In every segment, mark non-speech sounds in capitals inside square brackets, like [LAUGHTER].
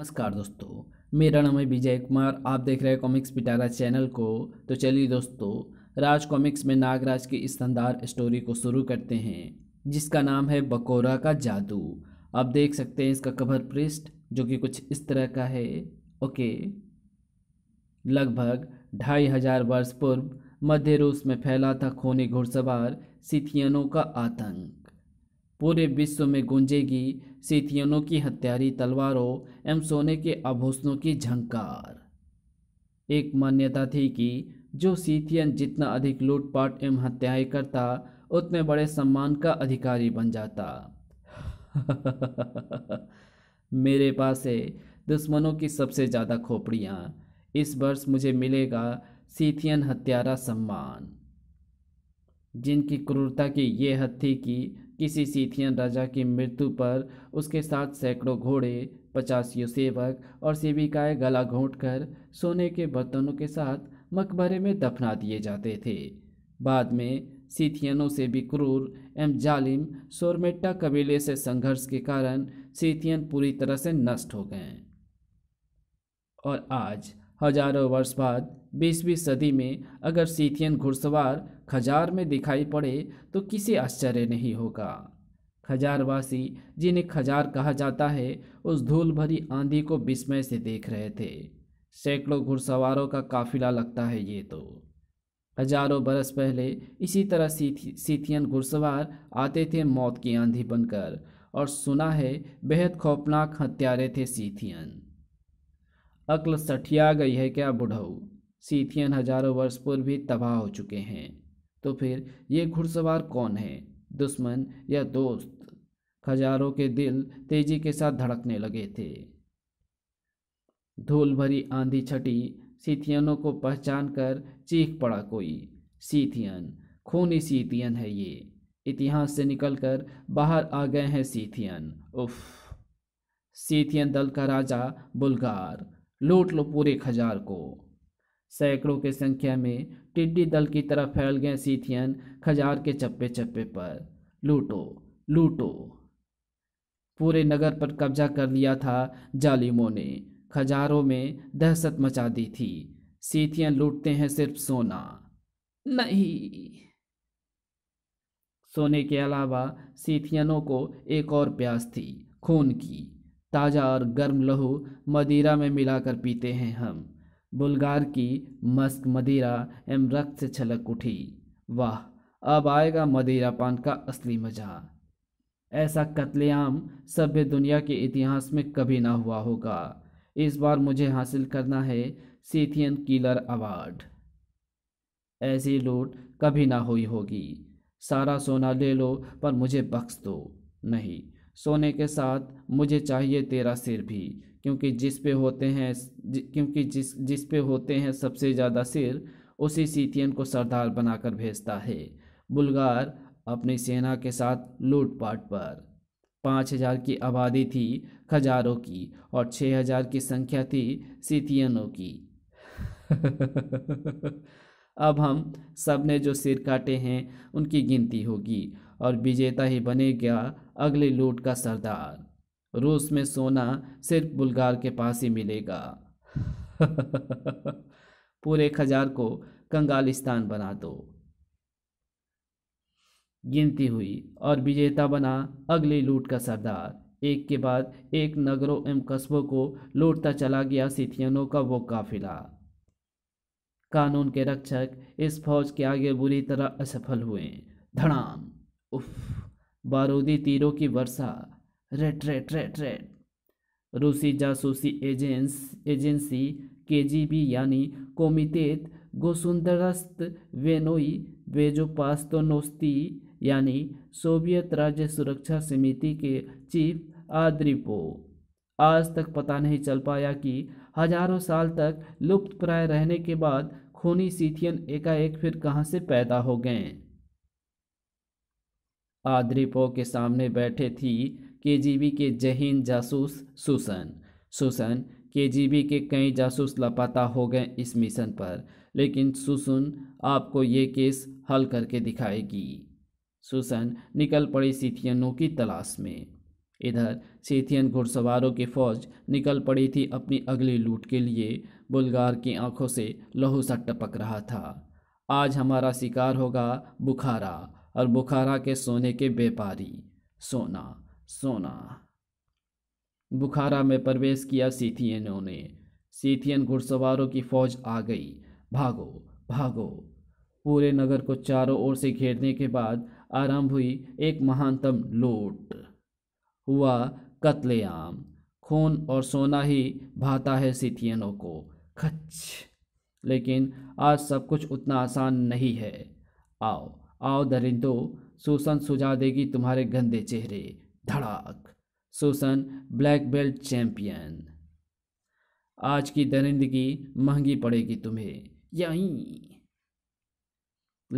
नमस्कार दोस्तों मेरा नाम है विजय कुमार आप देख रहे हैं कॉमिक्स पिटारा चैनल को तो चलिए दोस्तों राज कॉमिक्स में नागराज की इस शानदार स्टोरी को शुरू करते हैं जिसका नाम है बकोरा का जादू आप देख सकते हैं इसका कवर पृष्ठ जो कि कुछ इस तरह का है ओके लगभग ढाई हजार वर्ष पूर्व मध्य रूस में फैला था खूनी घुड़सवार सिथियनों का आतंक पूरे विश्व में गूंजेगी सीथियनों की हत्यारी तलवारों एवं सोने के आभूषणों की झंकार एक मान्यता थी कि जो सीथियन जितना अधिक लूटपाट एवं हत्याएं करता उतने बड़े सम्मान का अधिकारी बन जाता [LAUGHS] मेरे पास है दुश्मनों की सबसे ज़्यादा खोपड़ियाँ इस वर्ष मुझे मिलेगा सीथियन हत्यारा सम्मान जिनकी क्रूरता की ये हद थी कि किसी सीथियन राजा की मृत्यु पर उसके साथ सैकड़ों घोड़े पचासियों सेवक और सेविकाएं गला घोंट कर सोने के बर्तनों के साथ मकबरे में दफना दिए जाते थे बाद में सीथियनों से भी क्रूर एवं जालिम सोरमेट्टा कबीले से संघर्ष के कारण सीथियन पूरी तरह से नष्ट हो गए और आज हजारों वर्ष बाद बीसवीं सदी में अगर सीथियन घुड़सवार खजार में दिखाई पड़े तो किसी आश्चर्य नहीं होगा खजारवासी जिन्हें खजार कहा जाता है उस धूल भरी आंधी को विस्मय से देख रहे थे सैकड़ों घुड़सवारों का काफिला लगता है ये तो हजारों बरस पहले इसी तरह सीथी सीथियन घुड़सवार आते थे मौत की आंधी बनकर और सुना है बेहद खौफनाक हत्यारे थे सीथियन अक्ल सठिया गई है क्या बुढ़ऊ सीथियन हजारों वर्ष पूर्व भी तबाह हो चुके हैं तो फिर ये घुड़सवार कौन है दुश्मन या दोस्त खजारों के दिल तेजी के साथ धड़कने लगे थे धूल भरी आंधी छटी सीथियनों को पहचान कर चीख पड़ा कोई सीथियन खूनी सीथियन है ये इतिहास से निकलकर बाहर आ गए हैं सीथियन उफ सीथियन दल का राजा बुलगार लूट लो पूरे खजार को सैकड़ों के संख्या में टिड्डी दल की तरह फैल गए सीथियन खजार के चप्पे चप्पे पर लूटो लूटो पूरे नगर पर कब्जा कर लिया था जालिमों ने खजारों में दहशत मचा दी थी सीथियन लूटते हैं सिर्फ सोना नहीं सोने के अलावा सीथियनों को एक और प्यास थी खून की ताज़ा और गर्म लहू मदिरा में मिलाकर पीते हैं हम बुलगार की मस्क मदिरा एम रक्त से छलक उठी वाह अब आएगा मदिरा पान का असली मज़ा ऐसा कत्लेआम सभ्य दुनिया के इतिहास में कभी ना हुआ होगा इस बार मुझे हासिल करना है सीथियन कीलर अवार्ड ऐसी लूट कभी ना हुई होगी सारा सोना ले लो पर मुझे बख्श दो नहीं सोने के साथ मुझे चाहिए तेरा सिर भी क्योंकि जिस पे होते हैं क्योंकि जिस जिस पे होते हैं सबसे ज़्यादा सिर उसी सीथियन को सरदार बनाकर भेजता है बुलगार अपनी सेना के साथ लूटपाट पर पाँच हजार की आबादी थी खजारों की और छः हजार की संख्या थी सीथियनों की [LAUGHS] अब हम सब ने जो सिर काटे हैं उनकी गिनती होगी और विजेता ही बनेगा अगले लूट का सरदार रूस में सोना सिर्फ बुल्गार के पास ही मिलेगा [LAUGHS] पूरे खजार को कंगालिस्तान बना दो गिनती हुई और विजेता बना अगली लूट का सरदार एक के बाद एक नगरों एवं कस्बों को लूटता चला गया सिथियनों का वो काफिला कानून के रक्षक इस फौज के आगे बुरी तरह असफल हुए धड़ाम उफ़ बारूदी तीरों की वर्षा रेट रेट रेट रेट रूसी जासूसी एजेंस एजेंसी केजीबी यानी कोमितेत गोसुंदरस्त वेनोई वेजोपास्तोनोस्ती यानी सोवियत राज्य सुरक्षा समिति के चीफ आद्रिपो आज तक पता नहीं चल पाया कि हजारों साल तक लुप्तप्राय रहने के बाद खूनी सीथियन एकाएक फिर कहाँ से पैदा हो गए आद्रिपो के सामने बैठे थी केजीबी के जहीन जासूस सुसन सुसन केजीबी के कई जासूस लापता हो गए इस मिशन पर लेकिन सुसन आपको ये केस हल करके दिखाएगी सुसन निकल पड़ी सीथियनों की तलाश में इधर सीथियन घुड़सवारों की फौज निकल पड़ी थी अपनी अगली लूट के लिए बुलगार की आंखों से लहू सा टपक रहा था आज हमारा शिकार होगा बुखारा और बुखारा के सोने के व्यापारी सोना सोना बुखारा में प्रवेश किया सीथियनों ने सीथियन घुड़सवारों की फौज आ गई भागो भागो पूरे नगर को चारों ओर से घेरने के बाद आरंभ हुई एक महानतम लूट हुआ कत्लेआम खून और सोना ही भाता है सीथियनों को खच लेकिन आज सब कुछ उतना आसान नहीं है आओ आओ दरिंदो सोसन सुझा देगी तुम्हारे गंदे चेहरे धड़ाक सुसन ब्लैक बेल्ट चैंपियन आज की दरिंदगी महंगी पड़ेगी तुम्हें यहीं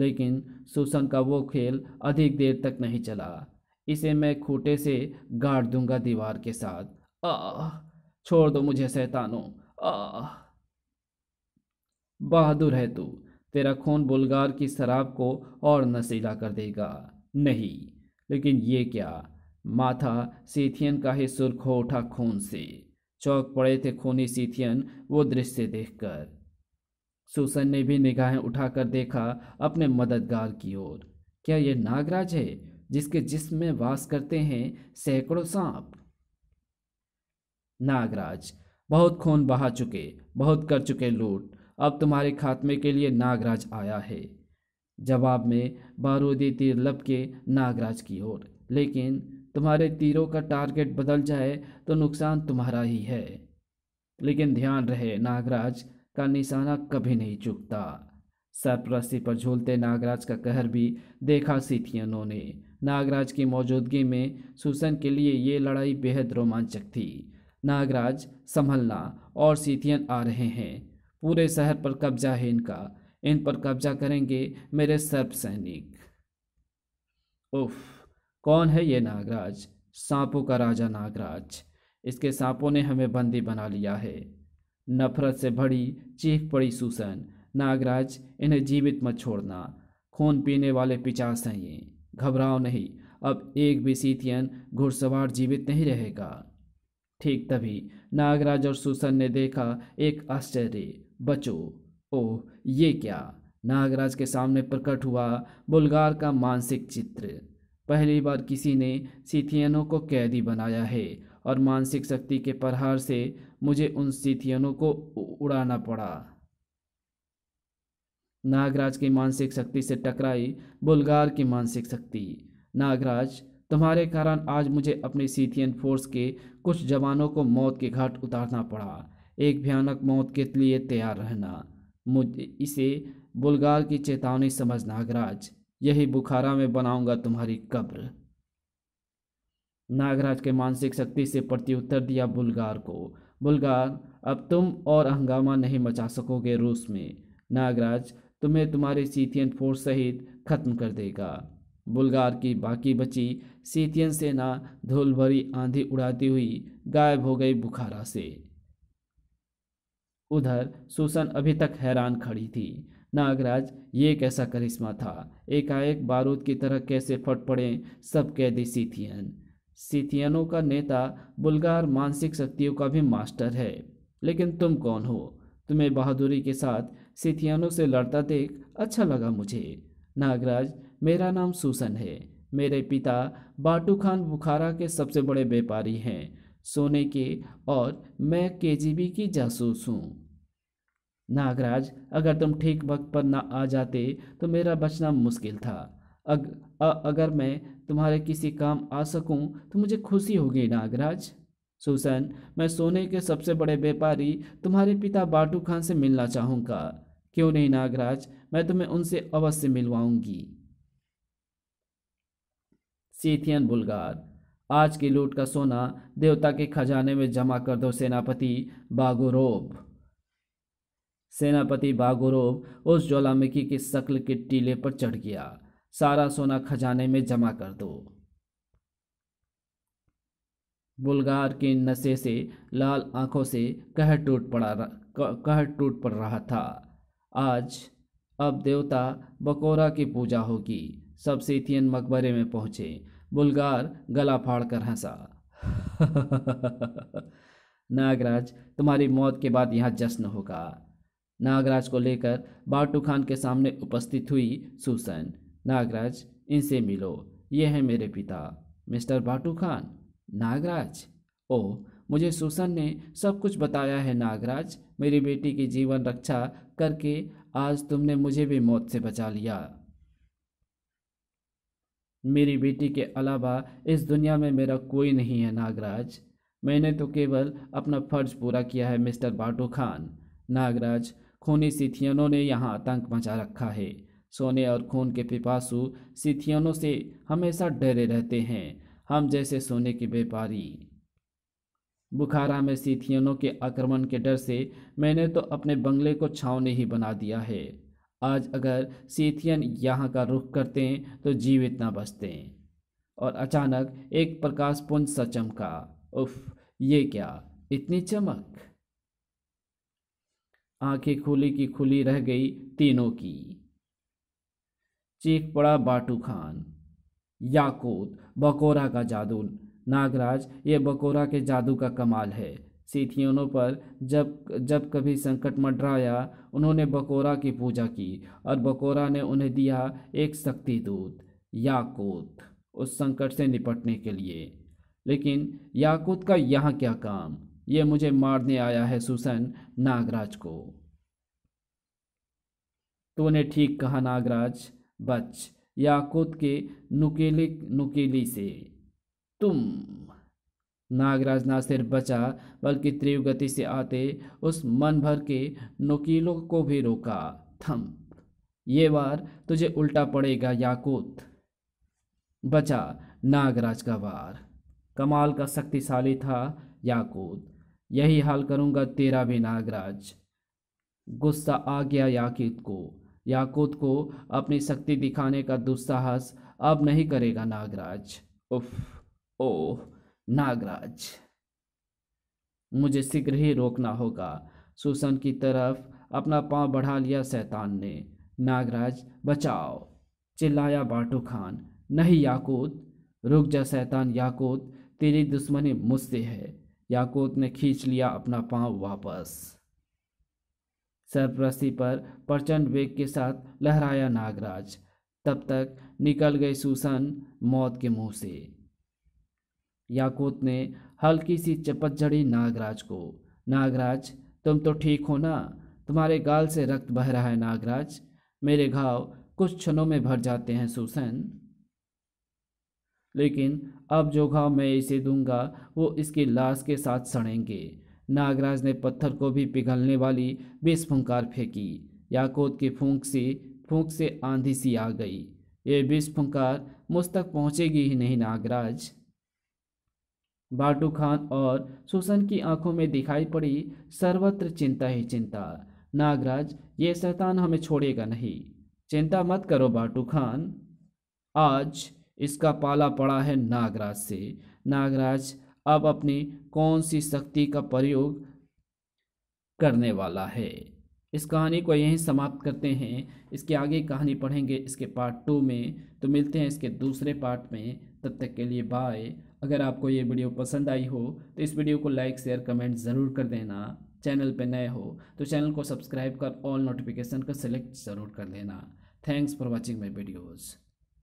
लेकिन सुसन का वो खेल अधिक देर तक नहीं चला इसे मैं खूटे से गाड़ दूंगा दीवार के साथ आह छोड़ दो मुझे सैतानो आह बहादुर है तू तेरा खून बुलगार की शराब को और नशीला कर देगा नहीं लेकिन ये क्या माथा सीथियन का ही सुर्ख हो उठा खून से चौक पड़े थे खूनी सीथियन वो दृश्य देखकर सुसन ने भी निगाहें उठाकर देखा अपने मददगार की ओर क्या ये नागराज है जिसके जिस्म में वास करते हैं सैकड़ों सांप नागराज बहुत खून बहा चुके बहुत कर चुके लूट अब तुम्हारे खात्मे के लिए नागराज आया है जवाब में बारूदी तीर लपके नागराज की ओर लेकिन तुम्हारे तीरों का टारगेट बदल जाए तो नुकसान तुम्हारा ही है लेकिन ध्यान रहे नागराज का निशाना कभी नहीं चुकता सरप्रस्ती पर झूलते नागराज का कहर भी देखा सीथियनों ने नागराज की मौजूदगी में सुसन के लिए ये लड़ाई बेहद रोमांचक थी नागराज संभलना और सीथियन आ रहे हैं पूरे शहर पर कब्जा है इनका इन पर कब्जा करेंगे मेरे सर्प सैनिक उफ कौन है ये नागराज सांपों का राजा नागराज इसके सांपों ने हमें बंदी बना लिया है नफरत से भरी चीख पड़ी सुसन नागराज इन्हें जीवित मत छोड़ना खून पीने वाले पिचास हैं ये घबराओ नहीं अब एक भी सीथियन घुड़सवार जीवित नहीं रहेगा ठीक तभी नागराज और सुसन ने देखा एक आश्चर्य बचो ओह ये क्या नागराज के सामने प्रकट हुआ बुलगार का मानसिक चित्र पहली बार किसी ने सीथियनों को कैदी बनाया है और मानसिक शक्ति के प्रहार से मुझे उन सीथियनों को उड़ाना पड़ा नागराज की मानसिक शक्ति से टकराई बुलगार की मानसिक शक्ति नागराज तुम्हारे कारण आज मुझे अपने सीथियन फोर्स के कुछ जवानों को मौत के घाट उतारना पड़ा एक भयानक मौत के लिए तैयार रहना मुझ इसे बुलगार की चेतावनी समझ नागराज यही बुखारा में बनाऊंगा तुम्हारी कब्र नागराज के मानसिक शक्ति से प्रत्युत्तर दिया बुलगार को बुलगार अब तुम और हंगामा नहीं मचा सकोगे रूस में नागराज तुम्हें तुम्हारे सीथियन फोर्स सहित खत्म कर देगा बुलगार की बाकी बची सीथियन सेना धूल भरी आंधी उड़ाती हुई गायब हो गई बुखारा से उधर सुसन अभी तक हैरान खड़ी थी नागराज ये कैसा करिश्मा था एकाएक बारूद की तरह कैसे फट पड़े सब कैदी सीथियन सीथियनों का नेता बुलगार मानसिक शक्तियों का भी मास्टर है लेकिन तुम कौन हो तुम्हें बहादुरी के साथ सीथियनों से लड़ता देख अच्छा लगा मुझे नागराज मेरा नाम सुसन है मेरे पिता बाटू खान बुखारा के सबसे बड़े व्यापारी हैं सोने के और मैं केजीबी की जासूस हूँ नागराज अगर तुम ठीक वक्त पर ना आ जाते तो मेरा बचना मुश्किल था अग, अ, अगर मैं तुम्हारे किसी काम आ सकूं तो मुझे खुशी होगी नागराज सुसन मैं सोने के सबसे बड़े व्यापारी तुम्हारे पिता बाटू खान से मिलना चाहूँगा क्यों नहीं नागराज मैं तुम्हें उनसे अवश्य मिलवाऊंगी सीथियन बुलगार आज की लूट का सोना देवता के खजाने में जमा कर दो सेनापति बागोरोब सेनापति बागोरोब उस ज्वालामुखी की शक्ल के टीले पर चढ़ गया सारा सोना खजाने में जमा कर दो बुलगार के नशे से लाल आंखों से कह टूट पड़ा कह टूट पड़ रहा था आज अब देवता बकोरा की पूजा होगी सब सेथियन मकबरे में पहुंचे बुलगार गला फाड़ कर हंसा [LAUGHS] नागराज तुम्हारी मौत के बाद यहाँ जश्न होगा नागराज को लेकर बाटू खान के सामने उपस्थित हुई सुसन नागराज इनसे मिलो ये हैं मेरे पिता मिस्टर बाटू खान नागराज ओ मुझे सुसन ने सब कुछ बताया है नागराज मेरी बेटी की जीवन रक्षा करके आज तुमने मुझे भी मौत से बचा लिया मेरी बेटी के अलावा इस दुनिया में मेरा कोई नहीं है नागराज मैंने तो केवल अपना फर्ज पूरा किया है मिस्टर बाटू खान नागराज खूनी सिथियनों ने यहाँ आतंक मचा रखा है सोने और खून के पिपासु सिथियनों से हमेशा डरे रहते हैं हम जैसे सोने के व्यापारी बुखारा में सिथियनों के आक्रमण के डर से मैंने तो अपने बंगले को छावनी ही बना दिया है आज अगर सीथियन यहाँ का रुख करते हैं तो जीवित ना बचते हैं और अचानक एक प्रकाश पुंज सा चमका उफ ये क्या इतनी चमक आंखें खुली की खुली रह गई तीनों की चीख पड़ा बाटू खान याकूत बकोरा का जादू नागराज ये बकोरा के जादू का कमाल है सीथियनों पर जब जब कभी संकट मंडराया उन्होंने बकोरा की पूजा की और बकोरा ने उन्हें दिया एक शक्ति दूत याकूत उस संकट से निपटने के लिए लेकिन याकूत का यहाँ क्या काम ये मुझे मारने आया है सुसन नागराज को तूने ठीक कहा नागराज बच याकूत के नुकेले नुकेली से तुम नागराज ना सिर्फ बचा बल्कि तीव्र गति से आते उस मन भर के नकीलों को भी रोका थम ये बार तुझे उल्टा पड़ेगा याकूत बचा नागराज का वार कमाल का शक्तिशाली था याकूत यही हाल करूँगा तेरा भी नागराज गुस्सा आ गया याकूत को याकूत को अपनी शक्ति दिखाने का दुस्साहस अब नहीं करेगा नागराज उफ ओह नागराज मुझे शीघ्र ही रोकना होगा सुसन की तरफ अपना पांव बढ़ा लिया सैतान ने नागराज बचाओ चिल्लाया बाटू खान नहीं याकूत रुक जा सैतान याकूत तेरी दुश्मनी मुझसे है याकूत ने खींच लिया अपना पांव वापस सरप्रस्ती पर प्रचंड वेग के साथ लहराया नागराज तब तक निकल गई सुसन मौत के मुंह से याकूत ने हल्की सी चपत झड़ी नागराज को नागराज तुम तो ठीक हो ना तुम्हारे गाल से रक्त बह रहा है नागराज मेरे घाव कुछ क्षणों में भर जाते हैं सुसन लेकिन अब जो घाव मैं इसे दूंगा वो इसकी लाश के साथ सड़ेंगे नागराज ने पत्थर को भी पिघलने वाली बेस फुंकार फेंकी याकूत की फूंक से फूंक से आंधी सी आ गई ये बीस फुंकार मुझ तक पहुँचेगी ही नहीं नागराज बाटू खान और सुसन की आंखों में दिखाई पड़ी सर्वत्र चिंता ही चिंता नागराज ये शैतान हमें छोड़ेगा नहीं चिंता मत करो बाटू खान आज इसका पाला पड़ा है नागराज से नागराज अब अपनी कौन सी शक्ति का प्रयोग करने वाला है इस कहानी को यहीं समाप्त करते हैं इसके आगे कहानी पढ़ेंगे इसके पार्ट टू में तो मिलते हैं इसके दूसरे पार्ट में तब तक के लिए बाय अगर आपको ये वीडियो पसंद आई हो तो इस वीडियो को लाइक शेयर कमेंट ज़रूर कर देना चैनल पर नए हो तो चैनल को सब्सक्राइब कर ऑल नोटिफिकेशन का सेलेक्ट ज़रूर कर देना thanks for watching my videos